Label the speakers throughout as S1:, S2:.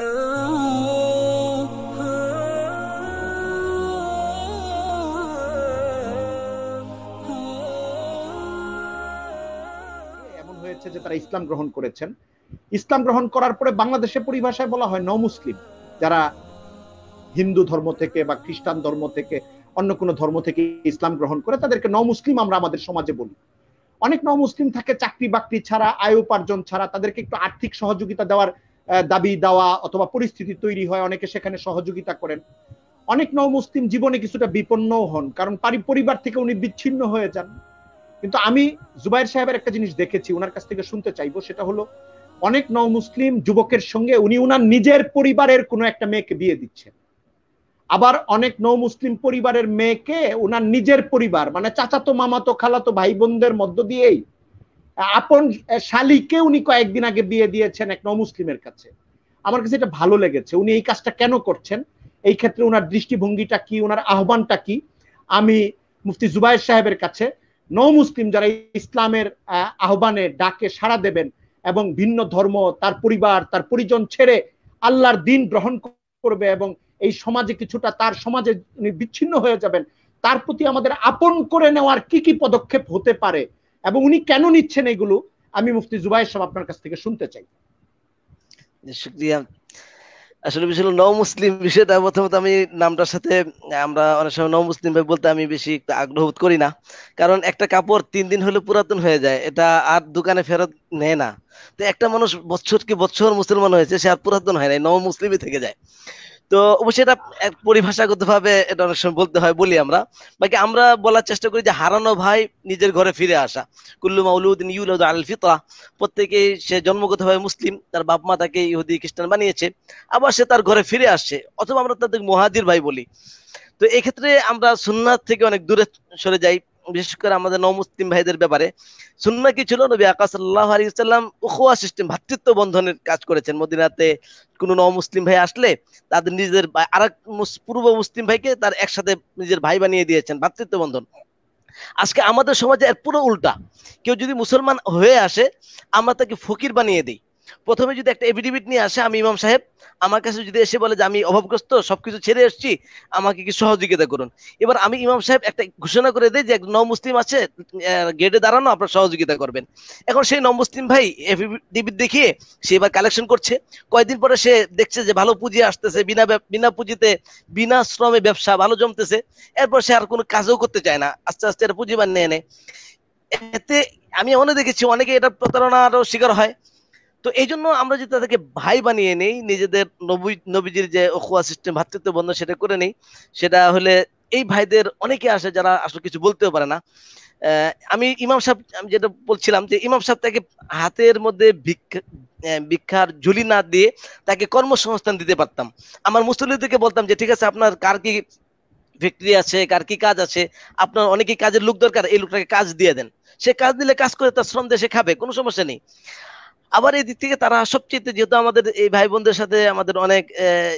S1: এমন হয়েছে যে তারা ইসলাম গ্রহণ করেছেন ইসলাম গ্রহণ করার পরে বাংলাদেশে পরিভাষায় বলা হয় ন মুসলিম যারা হিন্দু ধর্ম থেকে বা খ্রিস্টান ধর্ম থেকে অন্য কোনো ধর্ম থেকে ইসলাম গ্রহণ করে তাদেরকে ন মুসলিম আমরা আমাদের সমাজে বলি অনেক ন মুসলিম থাকে চাকরি বাকরি ছাড়া আয় উপার্জন ছাড়া তাদেরকে একটু আর্থিক সহযোগিতা দেওয়ার দাবি দেওয়া অথবা পরিস্থিতি তৈরি হয় অনেকে সেখানে সহযোগিতা করেন অনেক নও মুসলিম জীবনে কিছুটা বিপন্নও হন কারণ পরিবার থেকে উনি বিচ্ছিন্ন হয়ে যান কিন্তু আমি জুবাইর সাহেবের একটা জিনিস দেখেছি ওনার কাছ থেকে শুনতে চাইবো সেটা হলো অনেক নও মুসলিম যুবকের সঙ্গে উনি উনার নিজের পরিবারের কোনো একটা মেয়েকে বিয়ে দিচ্ছেন আবার অনেক নৌ মুসলিম পরিবারের মেয়েকে ওনার নিজের পরিবার মানে চাচাতো মামাতো খালাতো ভাই বোনদের মধ্য দিয়েই আপন শালিকে উনি কয়েকদিন আগে বিয়ে দিয়েছেন এক নমুসলিমের কাছে আমার কাছে এটা ভালো লেগেছে উনি এই কাজটা কেন করছেন এই ক্ষেত্রে ওনার দৃষ্টিভঙ্গিটা কি ওনার আহ্বানটা কি আমি মুফতি জুবাইর সাহেবের কাছে ন মুসলিম যারা ইসলামের আহ্বানে ডাকে সাড়া দেবেন এবং ভিন্ন ধর্ম তার পরিবার তার পরিজন ছেড়ে আল্লাহর দিন গ্রহণ করবে এবং এই সমাজে কিছুটা তার সমাজে বিচ্ছিন্ন হয়ে যাবেন তার প্রতি আমাদের আপন করে নেওয়ার কি কি পদক্ষেপ হতে পারে এবং উনি কেন নিচ্ছেন এগুলো আমি মুফতি জুবাইর সাহেব আপনার কাছ থেকে শুনতে চাই
S2: আসলে বিষয় হলো নও মুসলিম বিষয়টা প্রথমত আমি নামটার সাথে আমরা অনেক সময় নও মুসলিম ভাই বলতে আমি বেশি আগ্রহ করি না কারণ একটা কাপড় তিন দিন হলে পুরাতন হয়ে যায় এটা আর দোকানে ফেরত নেয় না তো একটা মানুষ বছর কি বছর মুসলমান হয়েছে সে আর পুরাতন হয় না নও মুসলিমই থেকে যায় তো অবশ্যই এটা ভাবে এটা অনেক সময় বলতে হয় বলি আমরা বাকি আমরা বলার চেষ্টা করি যে হারানো ভাই নিজের ঘরে ফিরে আসা কুল্লু মাউলুদ্দিন ইউলদ আল ফিতরা প্রত্যেকেই সে জন্মগত ভাবে মুসলিম তার বাপ মা তাকে ইহুদি খ্রিস্টান বানিয়েছে আবার সে তার ঘরে ফিরে আসছে অথবা আমরা তাদের মহাদির ভাই বলি তো এক্ষেত্রে আমরা সুন্নাথ থেকে অনেক দূরে সরে যাই বিশেষ করে আমাদের মুসলিম ভাইদের ব্যাপারে সুন্না কি ছিল নবী আকাশ আল্লাহ আলী উখোয়া সিস্টেম ভাতৃত্ব বন্ধনের কাজ করেছেন মদিনাতে কোনো ন মুসলিম ভাই আসলে তাদের নিজের আর এক পূর্ব মুসলিম ভাইকে তার একসাথে নিজের ভাই বানিয়ে দিয়েছেন ভাতৃত্ব বন্ধন আজকে আমাদের সমাজে এর পুরো উল্টা কেউ যদি মুসলমান হয়ে আসে আমরা তাকে ফকির বানিয়ে দিই প্রথমে যদি একটা এফিডেভিট নিয়ে আসে আমি ইমাম সাহেব আমার কাছে যদি এসে বলে যে আমি অভাবগ্রস্ত সবকিছু ছেড়ে এসছি আমাকে কি সহযোগিতা করুন এবার আমি ইমাম সাহেব একটা ঘোষণা করে দেয় যে এক মুসলিম আছে গেটে দাঁড়ানো আপনার সহযোগিতা করবেন এখন সেই মুসলিম ভাই এফিডেভিট দেখিয়ে সে এবার কালেকশন করছে কয়েকদিন পরে সে দেখছে যে ভালো পুঁজি আসতেছে বিনা বিনা পুঁজিতে বিনা শ্রমে ব্যবসা ভালো জমতেছে এরপর সে আর কোনো কাজও করতে চায় না আস্তে আস্তে এটা পুঁজি বানিয়ে এনে এতে আমি এমনও দেখেছি অনেকে এটা প্রতারণারও শিকার হয় তো এই জন্য আমরা যদি তাদেরকে ভাই বানিয়ে নেই নিজেদের নবী নবীজির যে অখুয়া সিস্টেম ভাতৃত্ব বন্ধ সেটা করে নেই সেটা হলে এই ভাইদের অনেকে আসে যারা আসলে কিছু বলতেও পারে না আমি ইমাম সাহেব আমি যেটা বলছিলাম যে ইমাম সাহেব তাকে হাতের মধ্যে ভিক্ষার ঝুলি না দিয়ে তাকে কর্মসংস্থান দিতে পারতাম আমার মুসল্লিদেরকে বলতাম যে ঠিক আছে আপনার কার কি ফ্যাক্টরি আছে কার কি কাজ আছে আপনার অনেকে কাজের লোক দরকার এই লোকটাকে কাজ দিয়ে দেন সে কাজ দিলে কাজ করে তার শ্রম দেশে খাবে কোনো সমস্যা নেই আবার এই দিক থেকে তারা সবচেয়ে যেহেতু আমাদের এই ভাই বোনদের সাথে আমাদের অনেক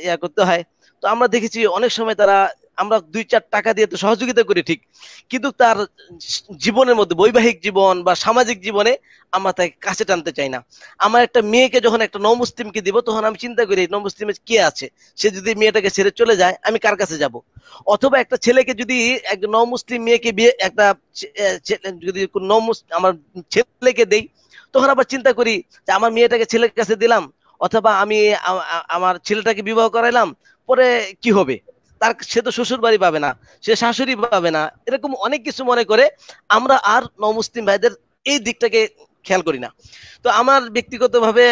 S2: ইয়া করতে হয় তো আমরা দেখেছি অনেক সময় তারা আমরা দুই চার টাকা দিয়ে তো সহযোগিতা করি ঠিক কিন্তু তার জীবনের মধ্যে বৈবাহিক জীবন বা সামাজিক জীবনে আমরা তাকে কাছে টানতে চাই না আমার একটা মেয়েকে যখন একটা নমুসলিমকে দিব তখন আমি চিন্তা করি নমুসলিমের কে আছে সে যদি মেয়েটাকে ছেড়ে চলে যায় আমি কার কাছে যাব অথবা একটা ছেলেকে যদি এক নমুসলিম মেয়েকে বিয়ে একটা যদি নমুস আমার ছেলেকে দেই তখন আবার চিন্তা করি যে আমার মেয়েটাকে ছেলের কাছে দিলাম অথবা আমি আমার ছেলেটাকে বিবাহ করাইলাম পরে কি হবে তার সে তো শ্বশুর বাড়ি পাবে না সে শাশুড়ি পাবে না এরকম অনেক কিছু মনে করে আমরা আর নমুসলিম ভাইদের এই দিকটাকে খেয়াল করি না তো আমার ব্যক্তিগতভাবে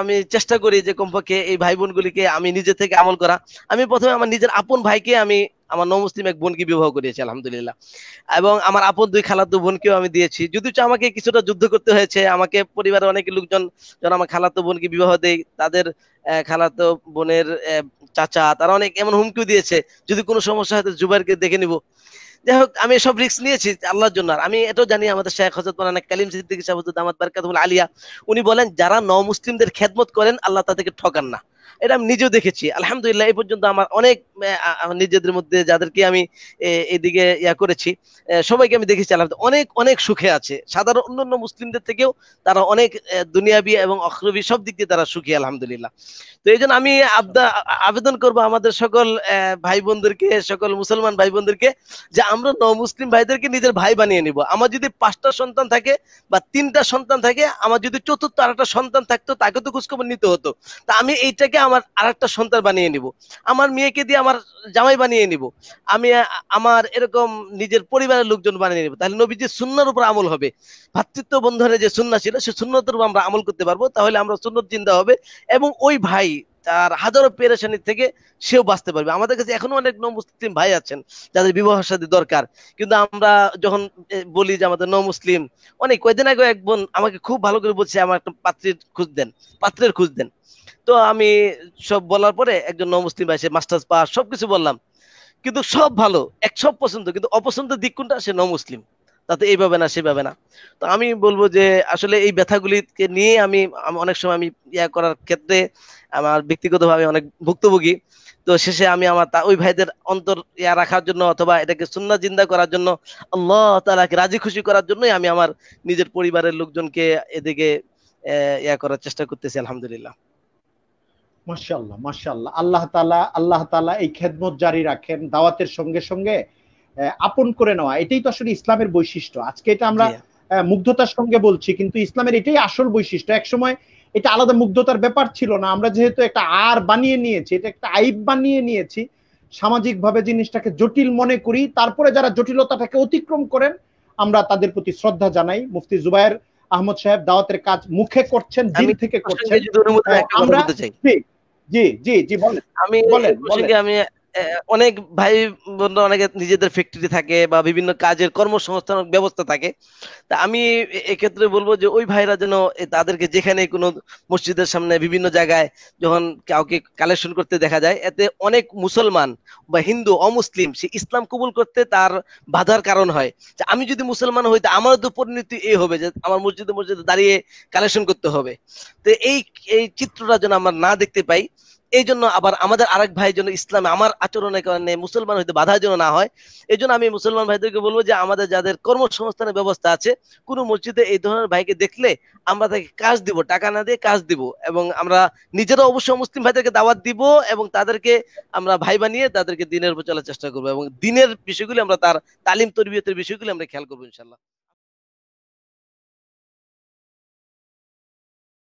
S2: আমি চেষ্টা করি যে কমপক্ষে এই ভাই বোনগুলিকে আমি নিজে থেকে আমল করা আমি প্রথমে আমার নিজের আপন ভাইকে আমি আমার নমুসলিম এক বোনকে বিবাহ করিয়েছি আলহামদুলিল্লাহ এবং আমার আপন দুই খালাতো বোনকেও আমি দিয়েছি যদিও আমাকে কিছুটা যুদ্ধ করতে হয়েছে আমাকে পরিবারের অনেক লোকজন যখন আমার খালাতো বোনকে বিবাহ দেয় তাদের খালাতো বোনের চাচা তারা অনেক এমন হুমকিও দিয়েছে যদি কোনো সমস্যা হয় তো জুবাইরকে দেখে নিব যাই হোক আমি সব রিক্স নিয়েছি আল্লাহর জন্য আর আমি এটাও জানি আমাদের শেখ হজরত মালানা কালিম সিদ্দিক সাহেব বারকাতুল আলিয়া উনি বলেন যারা ন মুসলিমদের খেদমত করেন আল্লাহ তাদেরকে ঠকান না এটা আমি নিজেও দেখেছি আলহামদুলিল্লাহ এই পর্যন্ত আমার অনেক নিজেদের মধ্যে যাদেরকে আমি এদিকে ইয়া করেছি সবাইকে আমি দেখেছি আলহামদুলিল্লাহ অনেক অনেক সুখে আছে সাধারণ অন্যান্য মুসলিমদের থেকেও তারা অনেক দুনিয়াবি এবং অখরবি সব দিক দিয়ে তারা সুখী আলহামদুলিল্লাহ তো এই জন্য আমি আবেদন করব আমাদের সকল ভাই বোনদেরকে সকল মুসলমান ভাই বোনদেরকে যে আমরা ন মুসলিম ভাইদেরকে নিজের ভাই বানিয়ে নিব আমার যদি পাঁচটা সন্তান থাকে বা তিনটা সন্তান থাকে আমার যদি চতুর্থ আর একটা সন্তান থাকতো তাকে তো খোঁজখবর নিতে হতো তা আমি এইটাকে আমার আর একটা সন্তান বানিয়ে নিব আমার মেয়েকে দিয়ে আমার জামাই বানিয়ে নিব আমি আমার এরকম নিজের পরিবারের লোকজন বানিয়ে নিব তাহলে নবী যে সুন্নার উপর আমল হবে ভাতৃত্ব বন্ধনে যে সুন্না ছিল সে সুন্নতের উপর আমরা আমল করতে পারবো তাহলে আমরা সুন্নত জিন্দা হবে এবং ওই ভাই আর হাজারো পেরেশানি থেকে সেও বাঁচতে পারবে আমাদের কাছে এখনো অনেক মুসলিম ভাই আছেন যাদের বিবাহ সাথে দরকার কিন্তু আমরা যখন বলি যে আমাদের মুসলিম অনেক কয়েকদিন আগে এক বোন আমাকে খুব ভালো করে বলছে আমার একটা পাত্রের খোঁজ দেন পাত্রের খোঁজ দেন তো আমি সব বলার পরে একজন মুসলিম ভাই সে মাস্টার্স পাস সবকিছু বললাম কিন্তু সব ভালো এক সব পছন্দ কিন্তু অপছন্দের দিক কোনটা সে মুসলিম তাতে এইভাবে না সেভাবে না তো আমি বলবো যে আসলে এই ব্যথাগুলিকে নিয়ে আমি অনেক সময় আমি ইয়া করার ক্ষেত্রে আমার ব্যক্তিগতভাবে অনেক ভুক্তভোগী তো শেষে আমি আমার তা ওই ভাইদের অন্তর ইয়া রাখার জন্য অথবা এটাকে সুন্না জিন্দা করার জন্য আল্লাহ তালাকে রাজি খুশি করার জন্যই আমি আমার নিজের পরিবারের লোকজনকে এদিকে ইয়া করার চেষ্টা করতেছি আলহামদুলিল্লাহ
S1: মাশাল্লাহ আল্লাহ আল্লাহ তালা আল্লাহ তালা এই খেদমত জারি রাখেন দাওয়াতের সঙ্গে সঙ্গে আপন করে নেওয়া এটাই তো আসলে ইসলামের বৈশিষ্ট্য আজকে এটা আমরা মুগ্ধতার সঙ্গে বলছি কিন্তু ইসলামের এটাই আসল বৈশিষ্ট্য এক সময় এটা আলাদা মুগ্ধতার ব্যাপার ছিল না আমরা যেহেতু একটা আর বানিয়ে নিয়েছি এটা একটা আইব বানিয়ে নিয়েছি সামাজিকভাবে জিনিসটাকে জটিল মনে করি তারপরে যারা জটিলতাটাকে অতিক্রম করেন আমরা তাদের প্রতি শ্রদ্ধা জানাই মুফতি জুবাইর আহমদ সাহেব দাওয়াতের কাজ মুখে করছেন দিল থেকে করছেন আমরা জি জি জি বলেন আমি বলেন আমি
S2: অনেক ভাই বোনরা অনেকে নিজেদের ফ্যাক্টরি থাকে বা বিভিন্ন কাজের কর্মসংস্থান ব্যবস্থা থাকে তা আমি এক্ষেত্রে বলবো যে ওই ভাইরা যেন তাদেরকে যেখানে কোনো মসজিদের সামনে বিভিন্ন জায়গায় যখন কাউকে কালেকশন করতে দেখা যায় এতে অনেক মুসলমান বা হিন্দু অমুসলিম সে ইসলাম কবুল করতে তার বাধার কারণ হয় যে আমি যদি মুসলমান হই তা আমারও তো পরিণতি এই হবে যে আমার মসজিদে মসজিদে দাঁড়িয়ে কালেকশন করতে হবে তো এই এই চিত্রটা যেন আমরা না দেখতে পাই এই জন্য আবার আমাদের আরেক ভাই জন্য ইসলামে আমার আচরণের কারণে মুসলমান হইতে বাধা যেন না হয় এই জন্য আমি মুসলমান ভাইদেরকে বলবো যে আমাদের যাদের কর্মসংস্থানের ব্যবস্থা আছে কোন মসজিদে এই ধরনের ভাইকে দেখলে আমরা তাকে কাজ দিব টাকা না দিয়ে কাজ দিব এবং আমরা নিজেরা অবশ্যই মুসলিম ভাইদেরকে দাওয়াত দিব এবং তাদেরকে আমরা ভাই বানিয়ে তাদেরকে দিনের উপর চলার চেষ্টা করবো এবং দিনের বিষয়গুলি আমরা তার তালিম তরবিয়তের বিষয়গুলি আমরা খেয়াল করবো ইনশাল্লাহ